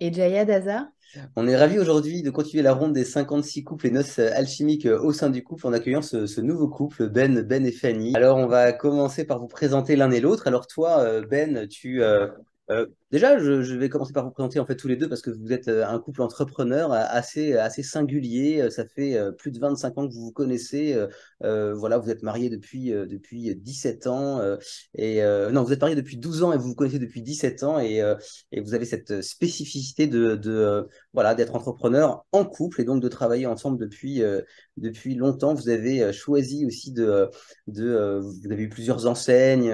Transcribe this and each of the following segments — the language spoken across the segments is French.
Et Jaya Daza on est ravis aujourd'hui de continuer la ronde des 56 couples et noces alchimiques euh, au sein du couple en accueillant ce, nouveau couple, Ben, Ben et Fanny. Alors, on va commencer par vous présenter l'un et l'autre. Alors, toi, euh, Ben, tu euh, Déjà, je, vais commencer par vous présenter en fait tous les deux parce que vous êtes euh, un couple entrepreneur euh, assez, euh, assez singulier. Ça fait plus de 25 ans que vous vous connaissez. voilà, vous êtes mariés depuis, depuis 17 ans. et Non, vous êtes mariés depuis 12 ans et vous vous connaissez depuis 17 ans. Et, vous avez cette spécificité de, voilà d'être entrepreneur en couple et donc de travailler ensemble depuis, depuis longtemps. Vous avez choisi aussi de, de. vous avez eu plusieurs enseignes,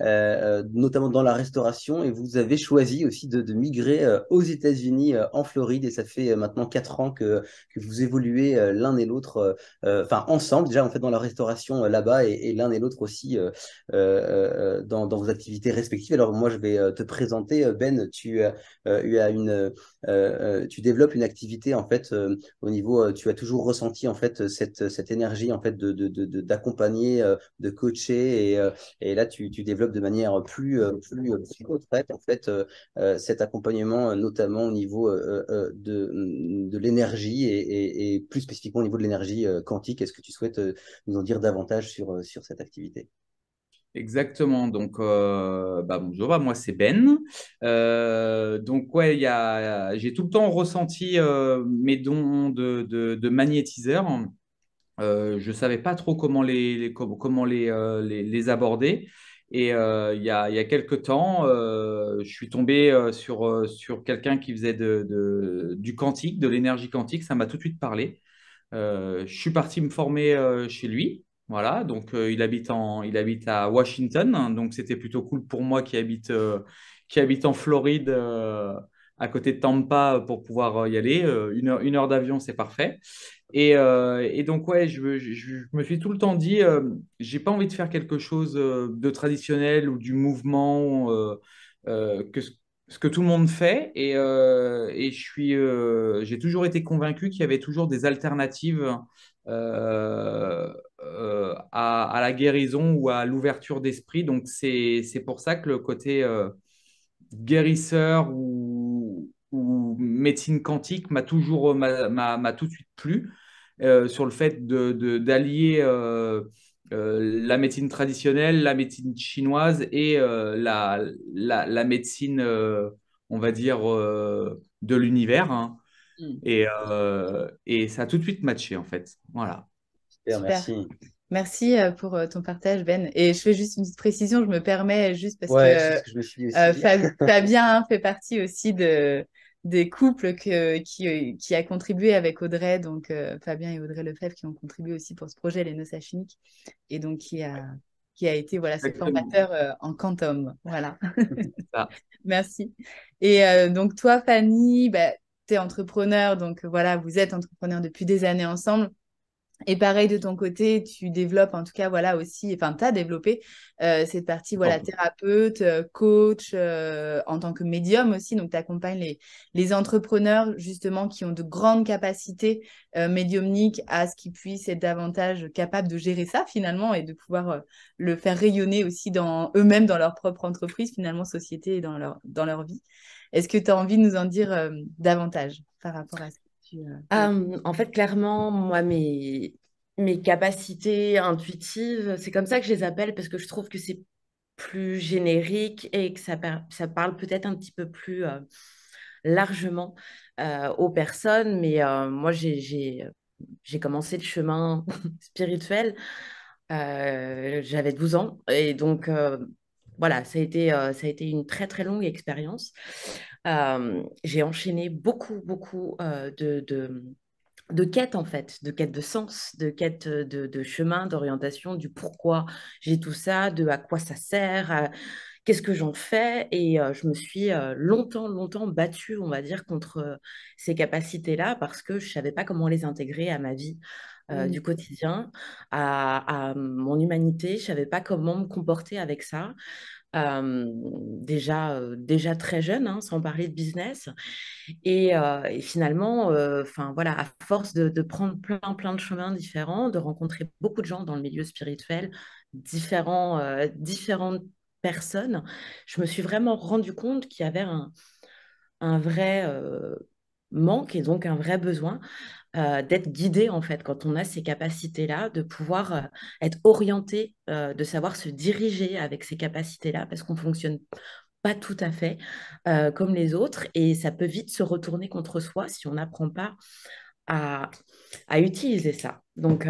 notamment dans la restauration, et vous avez choisi aussi de, migrer euh, aux États-Unis, euh, en Floride, et ça fait euh, maintenant quatre ans que, que vous évoluez l'un et l'autre, enfin ensemble, déjà en fait dans la restauration là-bas, et, l'un et l'autre aussi dans, vos activités respectives. Alors moi, je vais te présenter, Ben, tu, as une, tu développes une activité en fait au niveau, tu as toujours ressenti en fait cette, cette énergie en fait d'accompagner, de, de, de, coacher, et, et là tu, tu développes de manière plus, plus, plus en fait euh, euh, cet accompagnement, euh, notamment au niveau mm, de, l'énergie et, plus spécifiquement au niveau de l'énergie quantique. Est-ce que tu souhaites nous en dire davantage sur, cette activité Exactement. Donc, bah, bonjour, bah, moi c'est Ben. donc, j'ai tout le temps ressenti mes dons de, magnétiseurs, magnétiseur. je ne savais pas trop comment les, comment les aborder. Et euh, il, y a, il, y a, quelques temps, euh, je suis tombé euh, sur, sur quelqu'un qui faisait de, du quantique, de l'énergie quantique. Ça m'a tout de suite parlé. je suis parti me former chez lui. Voilà, donc il, habite en, il habite à Washington. donc c'était plutôt cool pour moi qui habite, qui habite en Floride, à côté de Tampa, pour pouvoir y aller. une heure, une heure d'avion, c'est parfait. Euh, et, donc, ouais, je, me suis tout le temps dit, euh, j'ai pas envie de faire quelque chose euh, de traditionnel ou du mouvement que ce que tout le monde fait et, je suis j'ai toujours été convaincu qu'il y avait toujours des alternatives à, à, la guérison ou à l'ouverture d'esprit donc c'est pour ça que le côté guérisseur ou médecine quantique m'a toujours euh, m'a tout de suite plu euh, sur le fait de d'allier euh, la médecine traditionnelle, la médecine chinoise et la, la, la, médecine, on va dire, de l'univers. Hein. Mm. Et, ça a tout de suite matché, en fait. Voilà. Super, merci. Merci pour ton partage, Ben. Et je fais juste une petite précision, je me permets juste parce que, Fabien fait partie aussi de, des couples qui, euh, qui, a contribué avec Audrey, donc euh, Fabien et Audrey Lefebvre, qui ont contribué aussi pour ce projet, les noces chimiques, et donc qui a, qui a été voilà, ce formateur euh, en quantum. Voilà. Merci. Et donc toi, Fanny, bah, tu es entrepreneur, donc voilà, vous êtes entrepreneur depuis des années ensemble. Et pareil de ton côté, tu développes en tout cas voilà aussi, enfin tu as développé euh, cette partie voilà thérapeute, euh, coach euh, en tant que médium aussi, donc tu accompagnes les, les, entrepreneurs justement qui ont de grandes capacités médiumniques à ce qu'ils puissent être davantage capables de gérer ça finalement et de pouvoir le faire rayonner aussi dans eux-mêmes dans leur propre entreprise finalement société et dans leur dans leur vie. Est-ce que tu as envie de nous en dire davantage par rapport à ça euh, en fait, clairement, moi, mes, mes capacités intuitives, c'est comme ça que je les appelle parce que je trouve que c'est plus générique et que ça, ça parle peut-être un petit peu plus euh, largement euh, aux personnes. Mais moi, j'ai commencé le chemin spirituel. J'avais 12 ans et donc voilà, euh, ça a, été, une très très longue expérience. Euh, j'ai enchaîné beaucoup, beaucoup euh, de, quêtes en fait, de quêtes de sens, de quêtes de, chemin, d'orientation, du pourquoi j'ai tout ça, de à quoi ça sert. qu'est-ce que j'en fais Et je me suis longtemps, longtemps battue, on va dire, contre ces capacités-là parce que je ne savais pas comment les intégrer à ma vie, euh, du quotidien, à, mon humanité. Je ne savais pas comment me comporter avec ça. Euh, déjà, euh, déjà très jeune, hein, sans parler de business. Et, finalement, enfin voilà, à force de, prendre plein, plein de chemins différents, de rencontrer beaucoup de gens dans le milieu spirituel, différents, différentes personnes, je me suis vraiment rendu compte qu'il y avait un, un vrai manque et donc un vrai besoin euh, d'être guidé en fait quand on a ces capacités-là, de pouvoir euh, être orienté, euh, de savoir se diriger avec ces capacités-là parce qu'on fonctionne pas tout à fait comme les autres et ça peut vite se retourner contre soi si on n'apprend pas à, à, utiliser ça. Donc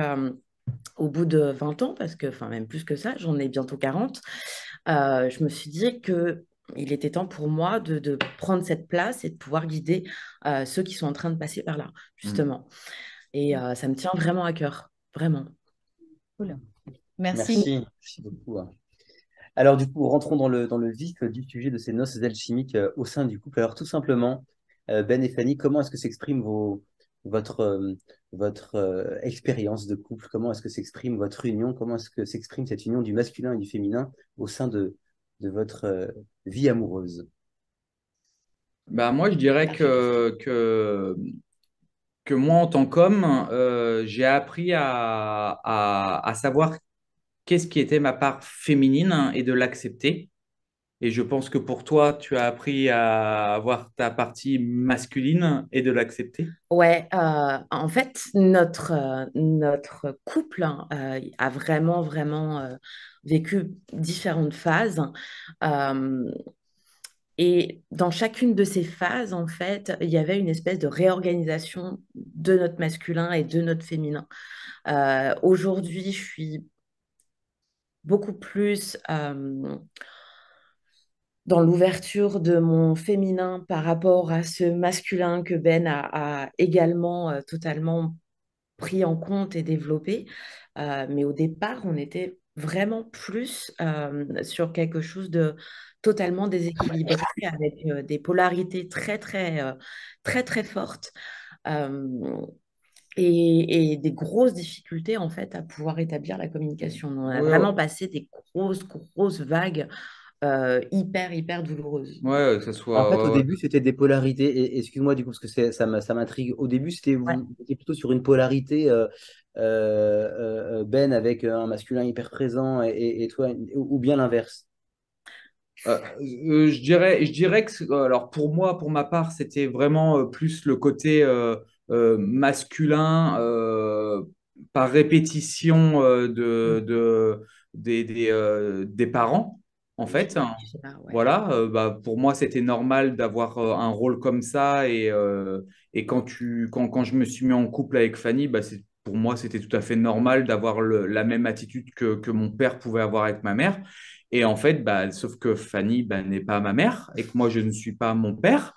au bout de 20 ans, parce que, enfin même plus que ça, j'en ai bientôt 40, je me suis dit que il était temps pour moi de, prendre cette place et de pouvoir guider euh, ceux qui sont en train de passer par là, mmh. justement. Et mmh. euh, ça me tient vraiment à cœur, vraiment. Cool. Merci. Merci. beaucoup. Hein. Alors du coup, rentrons dans le, dans le vif du sujet de ces noces alchimiques euh, au sein du couple. Alors tout simplement, Ben et Fanny, comment est-ce que s'exprime votre, votre expérience de couple Comment est-ce que s'exprime votre union Comment est-ce que s'exprime cette union du masculin et du féminin au sein de, de votre euh, vie amoureuse bah, Moi, je dirais que, que, moi, en tant qu'homme, euh, j'ai appris à savoir qu'est-ce qui était ma part féminine et de l'accepter. Et je pense que pour toi, tu as appris à avoir ta partie masculine et de l'accepter. Ouais, euh, en fait, notre, euh, notre couple hein, euh, a vraiment, vraiment vécu différentes phases. et dans chacune de ces phases, en fait, il y avait une espèce de réorganisation de notre masculin et de notre féminin. Aujourd'hui, je suis beaucoup plus dans l'ouverture de mon féminin par rapport à ce masculin que Ben a, également euh, totalement pris en compte et développé. Euh, mais au départ, on était vraiment plus euh, sur quelque chose de totalement déséquilibré avec des polarités très, très, très, très, fortes. Et, des grosses difficultés en fait à pouvoir établir la communication. On a vraiment passé des grosses, grosses vagues euh, hyper, hyper douloureuse. ce euh, soit. En fait, au début, c'était des polarités. Et excuse-moi, du coup, parce que ça m'intrigue. Au début, c'était plutôt sur une polarité euh, Ben avec un masculin hyper présent et, toi, ou, bien l'inverse. je, dirais, je dirais que, alors pour moi, pour ma part, c'était vraiment plus le côté masculin par répétition mm. de, des, des parents. En fait, bah, hein. voilà, bah, pour moi, c'était normal d'avoir un rôle comme ça. Et, quand, je me suis mis en couple avec Fanny, bah, pour moi, c'était tout à fait normal d'avoir la même attitude que, mon père pouvait avoir avec ma mère. Et en fait, bah, sauf que Fanny bah, n'est pas ma mère et que moi, je ne suis pas mon père.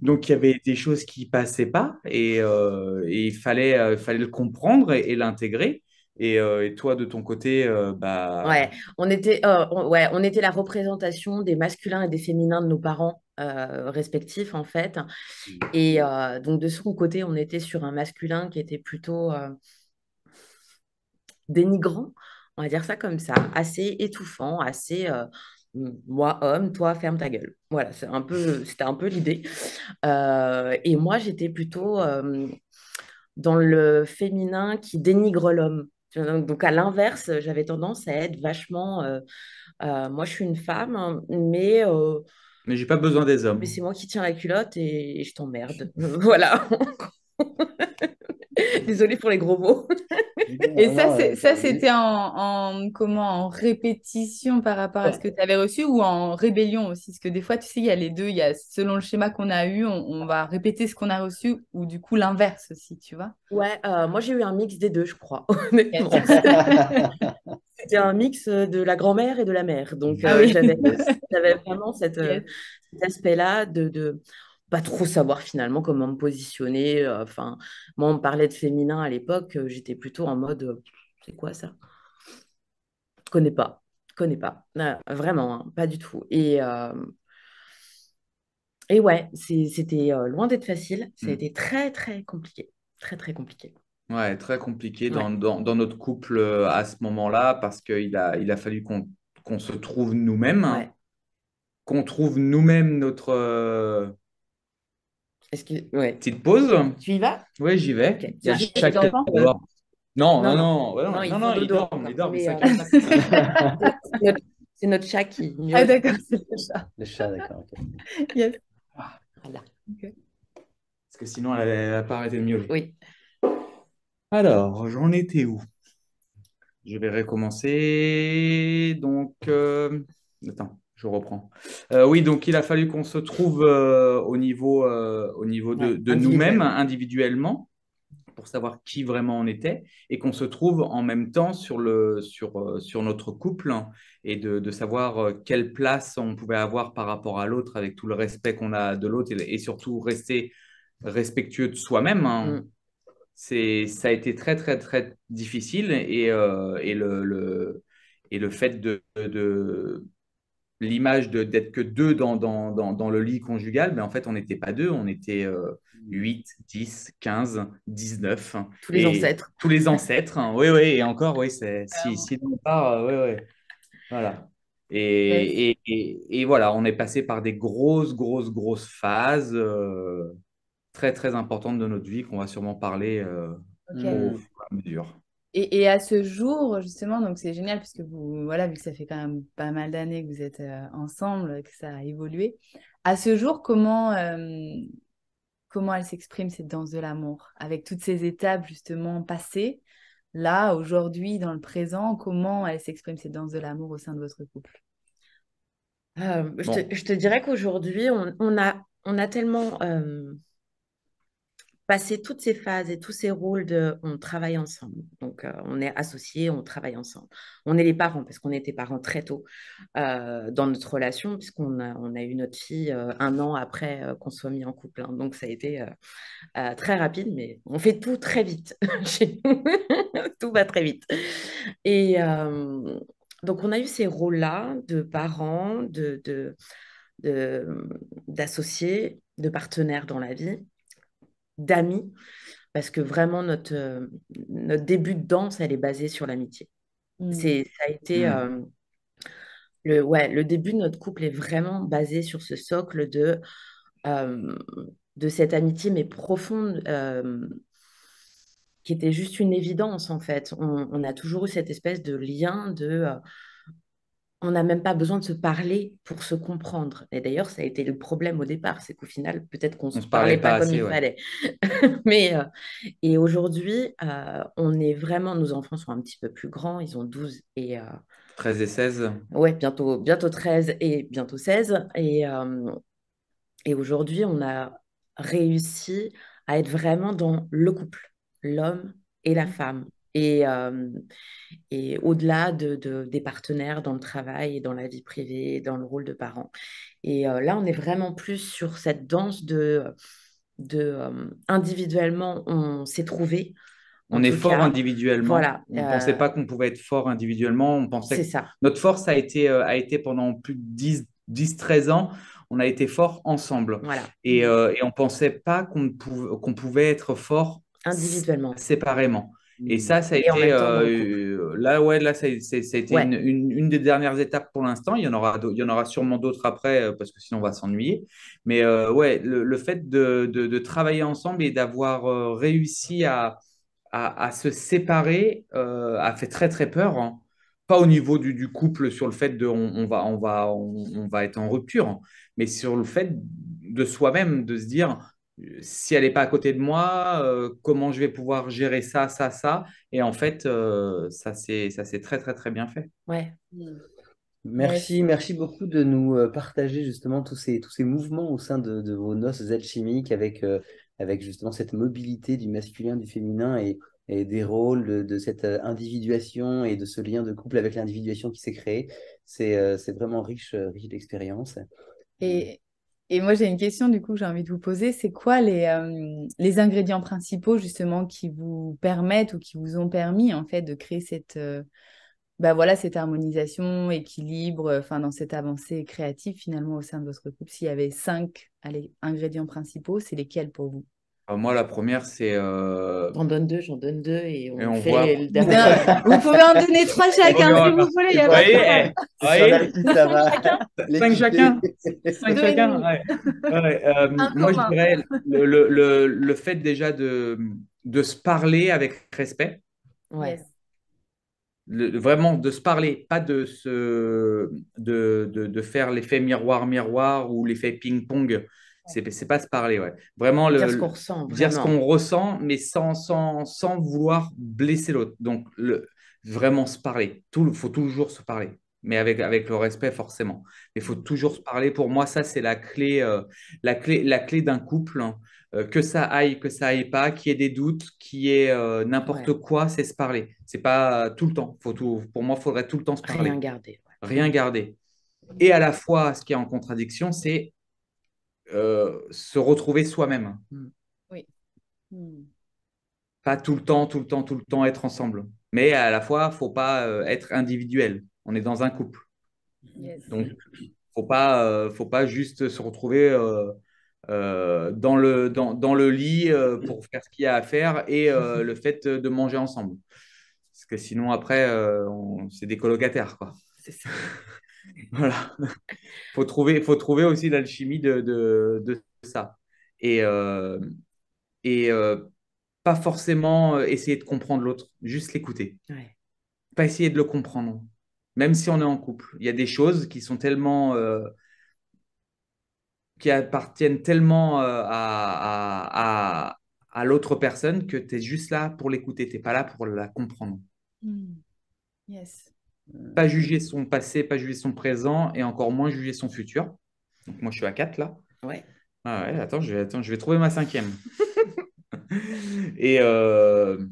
Donc, il y avait des choses qui ne passaient pas et, et il fallait, le comprendre et l'intégrer. Euh, et, toi, de ton côté, euh, bah... on était, euh, était la représentation des masculins et des féminins de nos parents respectifs, en fait. Mmh. Et donc, de son côté, on était sur un masculin qui était plutôt dénigrant, on va dire ça comme ça, assez étouffant, assez... moi homme, toi ferme ta gueule. Voilà, c'est un peu, c'était un peu l'idée. et moi, j'étais plutôt dans le féminin qui dénigre l'homme. Donc, à l'inverse, euh, j'avais tendance à être vachement. Euh, euh, moi, je suis une femme, hein, mais. mais j'ai pas besoin des hommes. Mais c'est moi qui tiens la culotte et, et je t'emmerde. voilà. Désolée pour les gros mots. Et ça, euh, ça c'était en, comment, en répétition par rapport à ce que tu avais reçu ou en rébellion aussi Parce que des fois, tu sais, il y a les deux, il y a selon le schéma qu'on a eu, on, va répéter ce qu'on a reçu ou du coup l'inverse aussi, tu vois Ouais, euh, moi j'ai eu un mix des deux, je crois, c'était un mix de la grand-mère et de la mère. Donc, ah euh, j'avais vraiment cet aspect-là de pas trop savoir finalement comment me positionner. Euh, enfin, moi, on parlait de féminin à l'époque, euh, j'étais plutôt en mode euh, c'est quoi ça Je connais pas, Je connais pas, vraiment, hein, pas du tout. Et, et ouais, c'était loin d'être facile, ça a mm. été très très compliqué, très très compliqué. Ouais, très compliqué dans, notre couple à ce moment-là parce qu'il a, il a fallu qu'on se trouve nous-mêmes, hein. qu'on trouve nous-mêmes notre est-ce que... ouais. Petite pause. Tu y vas Oui, j'y vais. Okay. chaque... Non, non, non, non, non, il, non, il dorme, il euh, c'est notre, chat qui. Ah, d'accord, c'est le chat. Le chat, d'accord. Yes. Ah. Voilà. Parce que sinon, elle n'a pas arrêté de miauler. Oui. Alors, j'en étais où Je vais recommencer. Donc, euh... attends je reprends. Euh, oui, donc il a fallu qu'on se trouve euh, au niveau, euh, au niveau de, nous-mêmes individuellement pour savoir qui vraiment on était et qu'on se trouve en même temps sur, le, sur, sur notre couple et de, de, savoir quelle place on pouvait avoir par rapport à l'autre avec tout le respect qu'on a de l'autre et, surtout rester respectueux de soi-même. Hein. Mm. C'est, ça a été très, très, très difficile et, et le, le, et le fait de, de l'image de, d'être que deux dans, dans, dans, dans, le lit conjugal, mais en fait, on n'était pas deux, on était euh, mm. huit, 8, 10, 15, 19. Tous les ancêtres. Tous les ancêtres, hein. oui, oui, et encore, oui, c'est, si, si on part, euh, oui, oui. Voilà. Et, et, et, voilà, on est passé par des grosses, grosses, grosses phases euh, très, très importantes de notre vie qu'on va sûrement parler au fur et à mesure. Et, à ce jour, justement, donc c'est génial puisque vous, voilà, vu que ça fait quand même pas mal d'années que vous êtes euh, ensemble, que ça a évolué. À ce jour, comment, euh, comment elle s'exprime cette danse de l'amour avec toutes ces étapes justement passées, là, aujourd'hui, dans le présent, comment elle s'exprime cette danse de l'amour au sein de votre couple euh, je, te, dirais qu'aujourd'hui, on, on, a, on a tellement passer toutes ces phases et tous ces rôles de on travaille ensemble. Donc, euh, on est associés, on travaille ensemble. On est les parents, parce qu'on était parents très tôt euh, dans notre relation, puisqu'on a, on a eu notre fille euh, un an après qu'on soit mis en couple. Hein. Donc, ça a été très rapide, mais on fait tout très vite tout va très vite. Et donc, on a eu ces rôles-là de parents, de, de, d'associés, de partenaires dans la vie d'amis, parce que vraiment notre, euh, notre début de danse, elle est basée sur l'amitié. Mm. C'est, ça a été mm. euh, le, ouais, le début de notre couple est vraiment basé sur ce socle de, euh, de cette amitié, mais profonde, qui était juste une évidence en fait. on, a toujours eu cette espèce de lien de on n'a même pas besoin de se parler pour se comprendre. Et d'ailleurs, ça a été le problème au départ, c'est qu'au final, peut-être qu'on ne se parlait, pas, comme il fallait. Mais, euh, et aujourd'hui, euh, on est vraiment, nos enfants sont un petit peu plus grands, ils ont 12 et... 13 euh, et 16 Oui, bientôt, bientôt 13 et bientôt 16. Et, et aujourd'hui, on a réussi à être vraiment dans le couple, l'homme et la mmh. femme, et, et au-delà de, des partenaires dans le travail et dans la vie privée, dans le rôle de parent. Et là, on est vraiment plus sur cette danse de, de individuellement, on s'est trouvé. On est fort individuellement. on ne pensait euh pas qu'on pouvait être fort individuellement. On pensait que ça. notre force a été, a été pendant plus de 10-13 ans on a été fort ensemble. Voilà. Et, euh, et, on ne pensait pas qu'on pouvait, qu'on pouvait, être fort individuellement, séparément. Et mmh. ça, ça a été euh, là, ouais, là, c'était une, des dernières étapes pour l'instant. Il y en aura, il y en aura sûrement d'autres après euh, parce que sinon on va s'ennuyer. Mais euh, ouais, le, fait de, travailler ensemble et d'avoir réussi à, se séparer a fait très très peur. Hein. Pas au niveau du, couple sur le fait de on, va on va on, va être en rupture, hein, mais sur le fait de soi-même de se dire si elle n'est pas à côté de moi, euh, comment je vais pouvoir gérer ça, ça, ça. Et en fait, euh, ça s'est très, très, très bien fait. Ouais. Merci, merci beaucoup de nous euh, partager justement tous ces, tous ces mouvements au sein de, vos noces alchimiques avec, avec justement cette mobilité du masculin, du féminin et, des rôles, de, cette individuation et de ce lien de couple avec l'individuation qui s'est créé. C'est vraiment riche, riche d'expérience. Et, et moi, j'ai une question du coup que j'ai envie de vous poser. C'est quoi les, euh, les, ingrédients principaux justement qui vous permettent ou qui vous ont permis en fait de créer cette, euh, bah, voilà, cette harmonisation, équilibre, euh, enfin dans cette avancée créative finalement au sein de votre couple S'il y avait cinq ingrédients principaux, c'est lesquels pour vous euh, moi, la première, c'est. Euh, j'en donne deux, j'en donne deux et on, fait le dernier. vous pouvez en donner trois chacun si vous voulez. Il y a Cinq chacun. chacun. Ouais. Euh, moi, je dirais le, le, le, le, fait déjà de, de se parler avec respect. Ouais. vraiment de se parler, pas de, se, de, de, de faire l'effet miroir-miroir ou l'effet ping-pong c'est, pas se parler, ouais. Vraiment le, dire ce qu'on ressent, dire ce qu'on ressent, mais sans, sans, sans vouloir blesser l'autre. Donc le, vraiment se parler. Tout, faut toujours se parler, mais avec, avec le respect forcément. Mais faut toujours se parler. Pour moi, ça c'est la clé, euh, la clé, la clé d'un couple. Hein. Euh, que ça aille, que ça aille pas, qu'il y ait des doutes, qu'il y ait euh, n'importe quoi, c'est se parler. C'est pas tout le temps. Faut tout, pour moi, faudrait tout le temps se parler. Rien garder. Rien garder. Et à la fois, ce qui est en contradiction, c'est euh, se retrouver soi-même. Mm. Oui. Mm. Pas tout le temps, tout le temps, tout le temps être ensemble. Mais à la fois, faut pas euh, être individuel. On est dans un couple. Donc, faut pas, euh, faut pas juste se retrouver dans, le, dans, le lit pour faire ce qu'il y a à faire et le fait de manger ensemble. Parce que sinon, après, c'est des colocataires. quoi. voilà. faut trouver, faut trouver aussi l'alchimie de, de, ça. Et, euh, et euh, pas forcément euh, essayer de comprendre l'autre, juste l'écouter. Pas essayer de le comprendre, même si on est en couple. Il y a des choses qui sont tellement. qui appartiennent tellement à, à, l'autre personne que tu es juste là pour l'écouter, tu n'es pas là pour la comprendre. Hmm. Yes. Pas juger son passé, pas juger son présent et encore moins juger son futur. moi, je suis à 4 là. Ouais. Ah attends, je vais, trouver ma cinquième. Euh,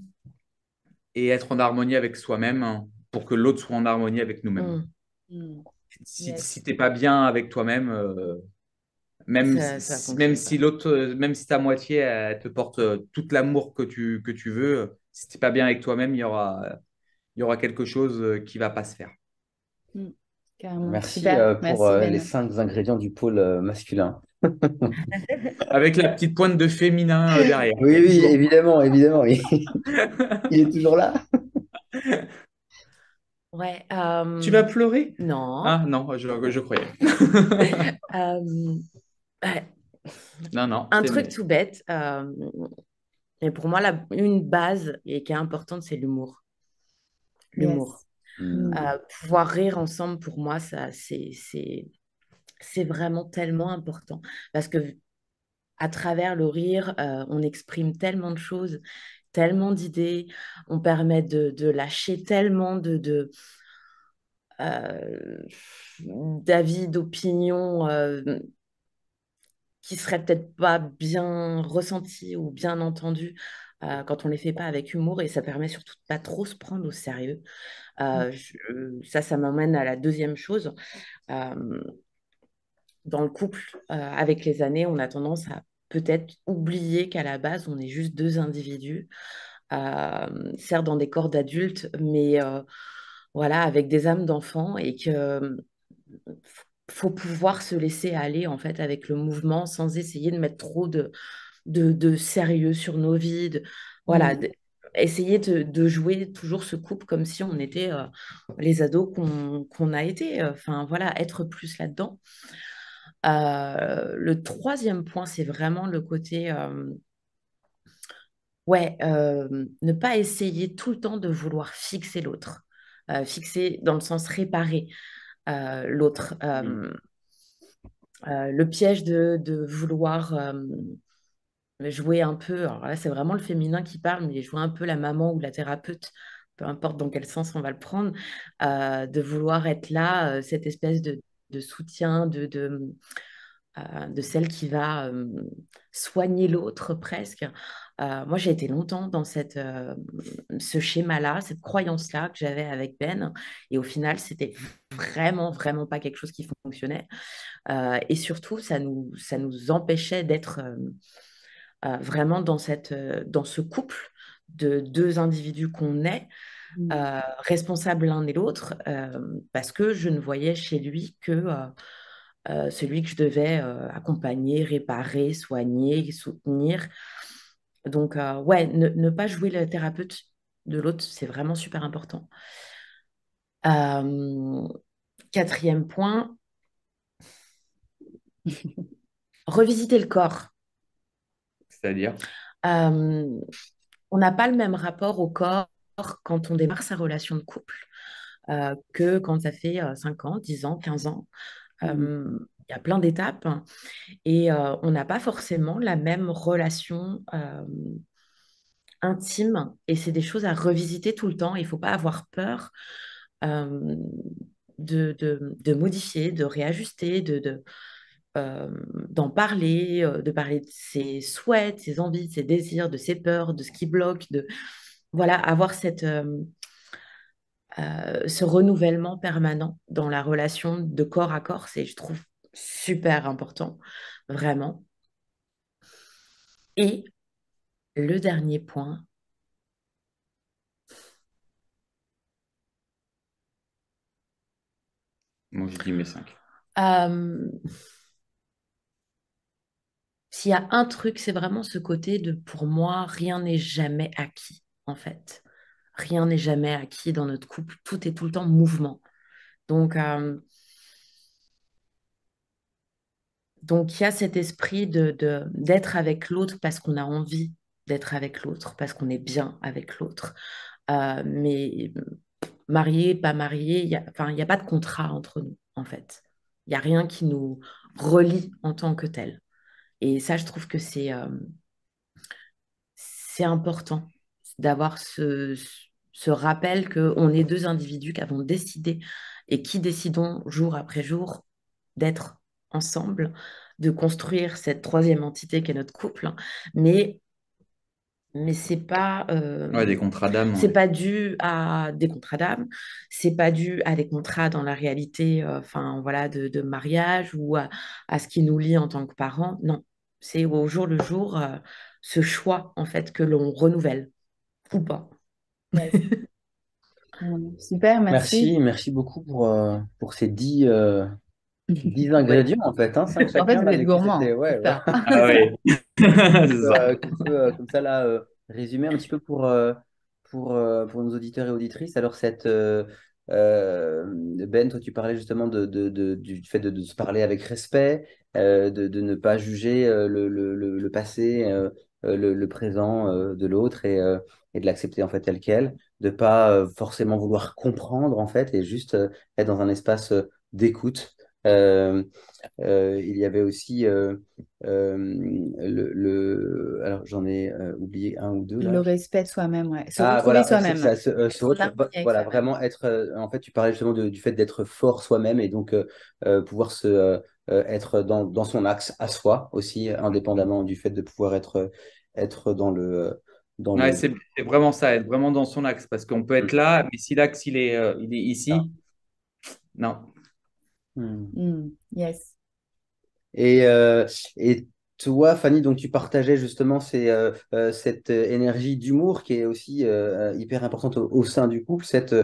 et, être en harmonie avec soi-même hein, pour que l'autre soit en harmonie avec nous-mêmes. Mmh. Mmh. Si, tu n'es pas bien avec toi-même, euh, même, si, même si l'autre, euh, même si ta moitié te porte tout l'amour que tu, que tu veux, si tu n'es pas bien avec toi-même, il y aura il y aura quelque chose euh, qui ne va pas se faire. Hmm. Merci euh, pour euh, ben. les cinq ingrédients du pôle masculin. Avec la petite pointe de féminin derrière. Oui, oui, évidemment, évidemment. il est toujours là. Ouais, Tu vas pleurer Non. Ah non, je, croyais. Non, non. Un truc tout bête, pour moi, une base et qui est importante, c'est l'humour l'humour. Hmm. Euh, pouvoir rire ensemble, pour moi, ça, c'est, c'est, vraiment tellement important. Parce que à travers le rire, euh, on exprime tellement de choses, tellement d'idées, on permet de, lâcher tellement de, de euh, d'avis, d'opinions qui qui seraient peut-être pas bien ressentis ou bien entendues, euh, quand on les fait pas avec humour et ça permet surtout de pas trop se prendre au sérieux. Mmh. Euh, ça, ça m'amène à la deuxième chose. Euh, dans le couple, avec les années, on a tendance à peut-être oublier qu'à la base, on est juste deux individus, certes dans des corps d'adultes, mais voilà, avec des âmes d'enfants et que mmh, faut pouvoir se laisser aller en fait avec le mouvement sans essayer de mettre trop de de, sérieux sur nos vies. voilà, mmh. essayer de, jouer toujours ce couple comme si on était euh, les ados qu'on a été. Enfin, voilà, être plus là-dedans. Euh, le troisième point, c'est vraiment le côté... Euh, ouais, ne pas essayer tout le temps de vouloir fixer l'autre. fixer dans le sens réparer l'autre. Mmh. le piège de, vouloir jouer un peu, alors là c'est vraiment le féminin qui parle, mais jouer un peu la maman ou la thérapeute, peu importe dans quel sens on va le prendre, euh, de vouloir être là, euh, cette espèce de, de soutien, de, de, euh, de, celle qui va soigner l'autre presque. moi j'ai été longtemps dans cette, ce schéma-là, cette croyance-là que j'avais avec Ben, et au final c'était vraiment, vraiment pas quelque chose qui fonctionnait. et surtout ça nous, ça nous empêchait d'être... Euh, vraiment dans, cette, euh, dans ce couple de deux individus qu'on est, mmh. euh, responsables l'un et l'autre, parce que je ne voyais chez lui que celui que je devais accompagner, réparer, soigner, soutenir. Donc, ouais, ne, ne, pas jouer le thérapeute de l'autre, c'est vraiment super important. quatrième point, revisiter le corps. C'est-à-dire euh, On n'a pas le même rapport au corps quand on démarre sa relation de couple euh, que quand ça fait 5 euh, ans, 10 ans, 15 ans. Mmh. Il y a plein d'étapes hein, et on n'a pas forcément la même relation intime et c'est des choses à revisiter tout le temps. Il ne faut pas avoir peur. De, modifier, de réajuster, de d'en parler, de parler de ses souhaits, ses envies, de ses désirs, de ses peurs, de ce qui bloque, de voilà, avoir cette, ce renouvellement permanent dans la relation de corps à corps, c'est, je trouve, super important, vraiment. Et le dernier point, Moi, je dis mes 5. S'il y a un truc, c'est vraiment ce côté de pour moi, rien n'est jamais acquis, en fait. Rien n'est jamais acquis dans notre couple. Tout est tout le temps mouvement. Donc, euh, donc il y a cet esprit de, d'être avec l'autre parce qu'on a envie d'être avec l'autre, parce qu'on est bien avec l'autre. Euh, mais marié, pas marié, il n'y a pas de contrat entre nous, en fait. Il n'y a rien qui nous relie en tant que tel. Et ça, je trouve que c'est euh, important d'avoir ce, rappel qu'on est deux individus qui avons décidé et qui décidons jour après jour d'être ensemble, de construire cette troisième entité qui est notre couple. Mais mais n'est pas euh, c'est pas dû à des contrats d'âme ce n'est pas dû à des contrats dans la réalité euh, voilà de, mariage ou à, ce qui nous lie en tant que parents non c'est au jour le jour euh, ce choix en fait que l'on renouvelle ou pas. Super, merci. Merci, beaucoup pour, euh, pour ces 10, euh, ingrédients en fait. Hein, en fait, vous êtes gourmand. comme ça, là, résumer un petit peu pour, pour, pour nos auditeurs et auditrices. Alors, cette, euh, ben, toi, tu parlais justement du fait de, se parler avec respect, euh, de, ne pas juger euh, le, passé, le, présent de l'autre et, de l'accepter en fait tel quel, de pas forcément vouloir comprendre en fait et juste être dans un espace d'écoute. il y avait aussi le, alors j'en ai oublié un ou deux. Le respect de soi-même, ouais. Se ah, euh, voilà, soi-même. voilà, vraiment être. en fait, tu parlais justement du fait d'être fort soi-même et donc pouvoir se être dans, dans, son axe à soi aussi, euh, indépendamment du fait de pouvoir être, être dans le. Dans C'est vraiment ça, être vraiment dans son axe, parce qu'on peut mmh. être là, mais si l'axe il est, il est ici, non. Mmh. Mmh. Yes. Et, euh, et toi, Fanny, donc tu partageais justement euh, euh, cette énergie d'humour qui est aussi hyper importante au, sein du couple, cette,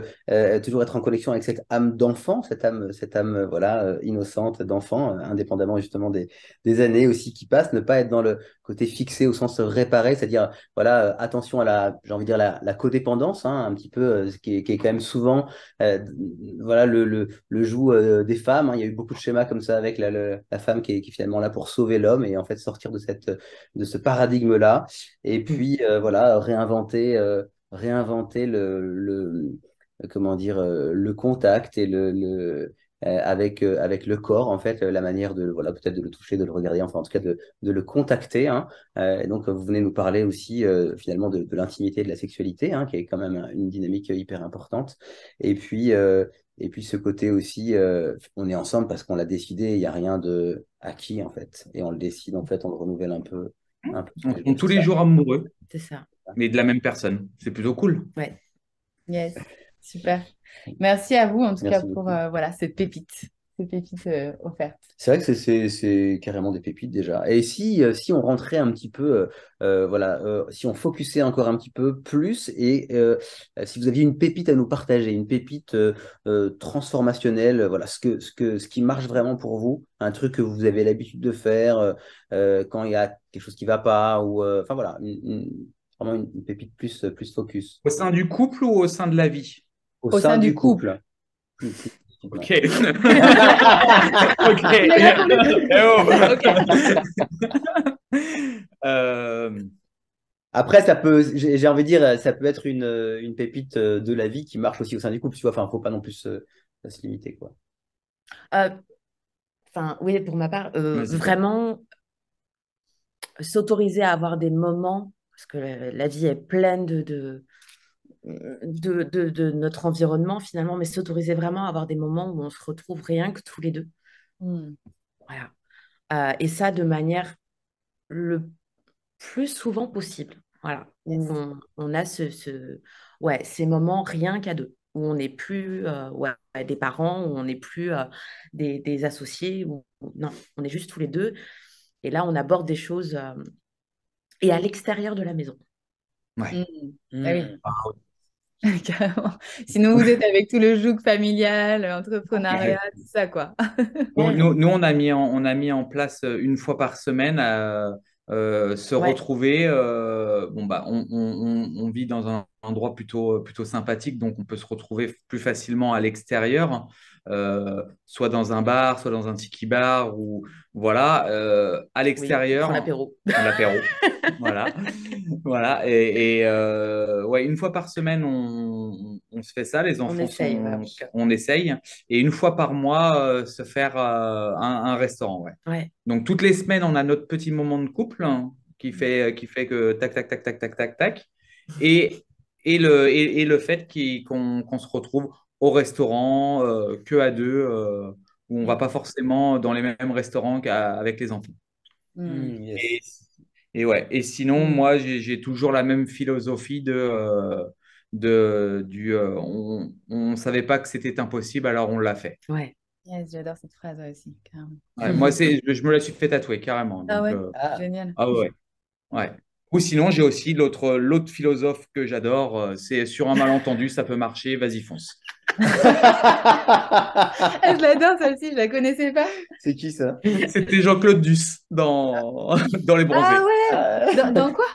toujours être en connexion avec cette âme d'enfant, cette âme, cette âme voilà, innocente d'enfant, indépendamment justement des, des, années aussi qui passent, ne pas être dans le, côté fixé au sens réparé, c'est-à-dire voilà euh, attention à la j'ai envie de dire la, codépendance hein, un petit peu euh, qui, est, quand même souvent euh, voilà le, le, le joug des femmes. Hein. Il y a eu beaucoup de schémas comme ça avec la, la femme qui est, qui finalement là pour sauver l'homme et en fait sortir de cette de ce paradigme là et mmh. puis voilà réinventer réinventer le, le comment dire le contact et le, le euh, avec, euh, avec le corps, en fait, euh, la manière de voilà, peut-être de le toucher, de le regarder, enfin en tout cas de, de le contacter. Hein. donc vous venez nous parler aussi finalement de, de l'intimité, de la sexualité, hein, qui est quand même une dynamique hyper importante. Et puis et puis ce côté aussi, on est ensemble parce qu'on l'a décidé. Il n'y a rien de acquis en fait, et on le décide en fait, on le renouvelle un peu. on, est tous les jours amoureux. C'est ça. Mais de la même personne. C'est plutôt cool. Ouais. Yes. Super. Merci à vous, en tout cas, pour euh, voilà, cette pépite. Ces pépites euh, offerte. offertes. C'est vrai que c'est carrément des pépites déjà. Et si, euh, si on rentrait un petit peu, voilà, si on focusait encore un petit peu plus, et si vous aviez une pépite à nous partager, une pépite transformationnelle, voilà, ce, que, ce, que, ce qui marche vraiment pour vous, un truc que vous avez l'habitude de faire quand il y a quelque chose qui ne va pas, ou enfin voilà, vraiment une, une, pépite plus, plus focus. Au sein du couple ou au sein de la vie au, sein, du couple. Ok. ok. Eh oh. euh. Après, ça peut, j'ai envie de dire, ça peut être une, une, pépite euh, de la vie qui marche aussi au sein du couple, tu vois. Enfin, faut pas non plus se, se limiter, quoi. Euh, enfin, oui, pour ma part, vraiment s'autoriser à avoir des moments, parce que la, vie est pleine de de, notre environnement finalement, mais s'autoriser vraiment à avoir des moments où on se retrouve rien que tous les deux. Hmm. Voilà. Euh, et ça de manière le plus souvent possible. Voilà. On, a ce, ouais, ces moments rien qu'à deux, où on n'est plus euh, des parents, où on n'est plus euh, des, associés, où, non, on est juste tous les deux. Et là, on aborde des choses et à l'extérieur de la maison. Hmm. Ah oui. Hmm. Sinon, vous êtes avec tout le joug familial, entrepreneuriat, tout ça, quoi. nous, on, a mis en, place euh, une fois par semaine à euh, se retrouver. Euh, bah, on, vit dans un endroit plutôt sympathique, donc on peut se retrouver plus facilement à l'extérieur. Euh, soit dans un bar, soit dans un tiki bar, ou voilà, euh, à l'extérieur. un apéro. voilà. voilà. Et, euh, ouais, une fois par semaine, on, on, se fait ça, les enfants. On essaye. on Et une fois par mois, se faire un, restaurant. Ouais. Donc toutes les semaines, on a notre petit moment de couple hein, qui, fait, qui fait que tac, tac, tac, tac, tac, tac, tac. Et et le, et, le fait qu'on se retrouve au restaurant, euh, que à deux, euh, où on va mm. pas forcément dans les mêmes restaurants qu'avec les enfants. Mm. Mm, et, ouais. Et sinon, moi, j'ai toujours la même philosophie de, euh, de du, on, on savait pas que c'était impossible, alors on l'a fait. Ouais. j'adore cette phrase aussi. moi, c'est, je, me la suis fait tatouer carrément. ah ouais, ah. génial. Ah ouais. ouais. Ou sinon, j'ai aussi l'autre, l'autre philosophe que j'adore, c'est sur un malentendu, ça peut marcher, vas-y fonce. Ah, je l'adore celle-ci, je la connaissais pas. C'est qui ça C'était Jean-Claude Duss dans... dans Les Bronzés. Ah ouais ah. dans, quoi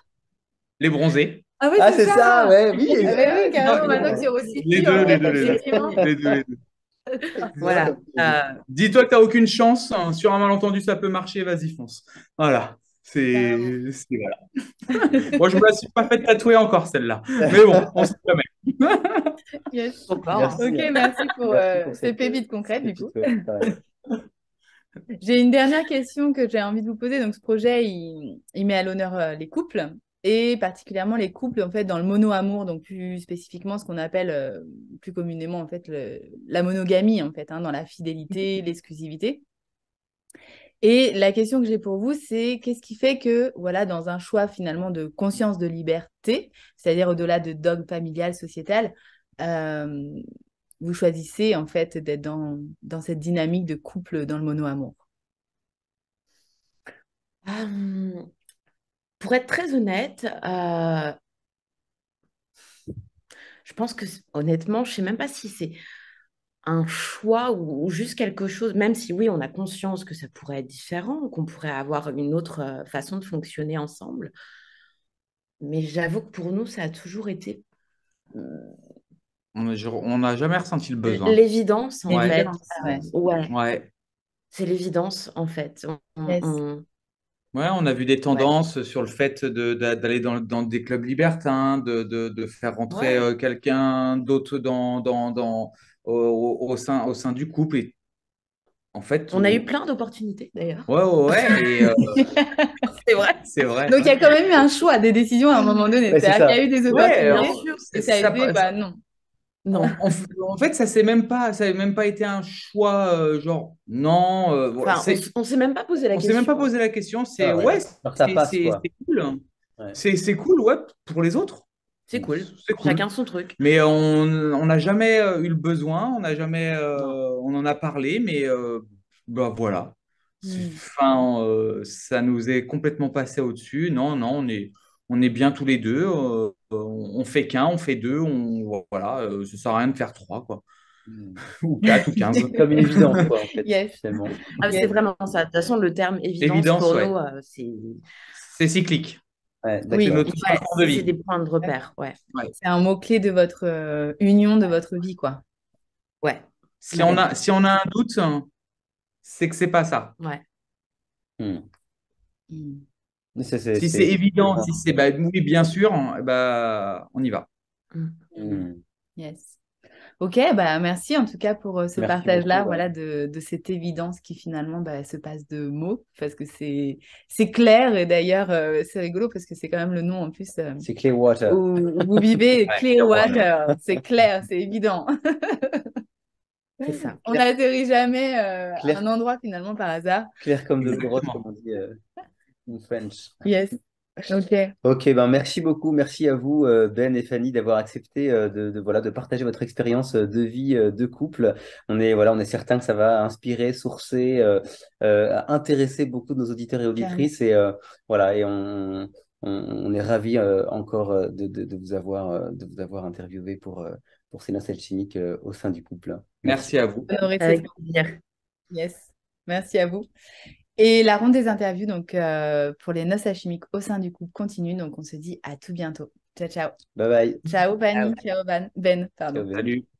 Les Bronzés. Ah oui, ah, c'est ça, oui. Ah, oui, carrément, maintenant c'est aussi. Les deux, les deux, les deux. Voilà. Euh. Dis-toi que tu aucune chance. Hein. Sur un malentendu, ça peut marcher. Vas-y, fonce. Voilà. C'est. Voilà. Moi, je ne me la suis pas fait tatouer encore, celle-là. Mais bon, on sait jamais. Hein. Hein. Ok, merci pour euh, ces pépites concrètes, du coup. Euh, j'ai une dernière question que j'ai envie de vous poser. Donc, ce projet, il, met à l'honneur euh, les couples et particulièrement les couples en fait dans le mono-amour, donc plus spécifiquement ce qu'on appelle plus communément en fait la monogamie en fait, hein, dans la fidélité, l'exclusivité. Et la question que j'ai pour vous, c'est qu'est-ce qui fait que, voilà, dans un choix finalement de conscience de liberté, c'est-à-dire au-delà de dogme familial, sociétal, euh, vous choisissez en fait d'être dans, dans cette dynamique de couple dans le mono-amour euh, Pour être très honnête, euh, je pense que honnêtement, je ne sais même pas si c'est un choix ou, juste quelque chose, même si oui, on a conscience que ça pourrait être différent, qu'on pourrait avoir une autre euh, façon de fonctionner ensemble. Mais j'avoue que pour nous, ça a toujours été. On n'a jamais ressenti le besoin. L'évidence, en fait. Ouais. ouais. C'est l'évidence, en fait. On, Ouais, on a vu des tendances sur le fait d'aller de, dans, des clubs libertins, de, de faire rentrer euh, quelqu'un d'autre dans, dans, dans au, au, sein, au sein du couple. en fait, on, a eu plein d'opportunités d'ailleurs. Ouais, ouais, ouais. Euh, c'est vrai. Donc il y a quand même eu un choix, des décisions à un moment donné. il y a eu des opportunités, Et ça, a été, bah non. Non. En, fait, ça s'est même pas, ça avait même pas été un choix euh, genre non. Euh, on, s'est même pas posé la question. On s'est même pas posé la question. C'est ouais, c'est cool. Ouais. C'est cool, ouais, pour les autres. C'est cool. Chacun son truc. Mais on n'a jamais euh, eu le besoin, on n'a jamais, euh, on en a parlé, mais euh, bah voilà. Hmm. Enfin, ça nous est complètement passé au-dessus. Non, non, on est, on est bien tous les deux. on fait qu'un, on fait deux, on voilà, ça sert à rien de faire trois quoi. Hmm. ou quatre ou quinze. Comme une évidence, quoi, ah, C'est vraiment ça. De toute façon, le terme évidence, pour nous, c'est. C'est cyclique oui, c'est des points de repère. Ouais. C'est un mot-clé de votre euh, union, de votre vie, quoi. Ouais. Si on, a, si on a un doute, c'est que c'est pas ça. Ouais. Hmm. Hmm. si c'est évident, si c'est bah, oui, bien sûr, on, eh bah, on y va. Hmm. Yes. Ok, bah, merci en tout cas pour euh, ce partage-là, voilà, de, cette évidence qui finalement bah, se passe de mots, parce que c'est clair et d'ailleurs euh, c'est rigolo parce que c'est quand même le nom en plus. Euh, c'est Clearwater. Où, vous vivez Clearwater, c'est clair, c'est évident. c'est ça. On n'atterrit jamais un endroit finalement par hasard. Clair comme de l'eau, comme on dit en French. Yes. Ok. Ok, ben merci beaucoup, merci à vous euh, Ben et Fanny d'avoir accepté euh, de, voilà de partager votre expérience euh, de vie de couple. On est voilà on est certain que ça va inspirer, sourcer, intéresser beaucoup de nos auditeurs et auditrices et voilà et on, on, est ravi encore de, de, vous avoir de vous avoir interviewé pour pour ces nacelles chimiques au sein du couple. Merci, à vous. Yes. Merci à vous. Et la ronde des interviews donc, euh, pour les noces alchimiques au sein du couple continue. Donc, on se dit à tout bientôt. Ciao, ciao. Bye bye. Ciao, Ciao, Ben. ben pardon. salut.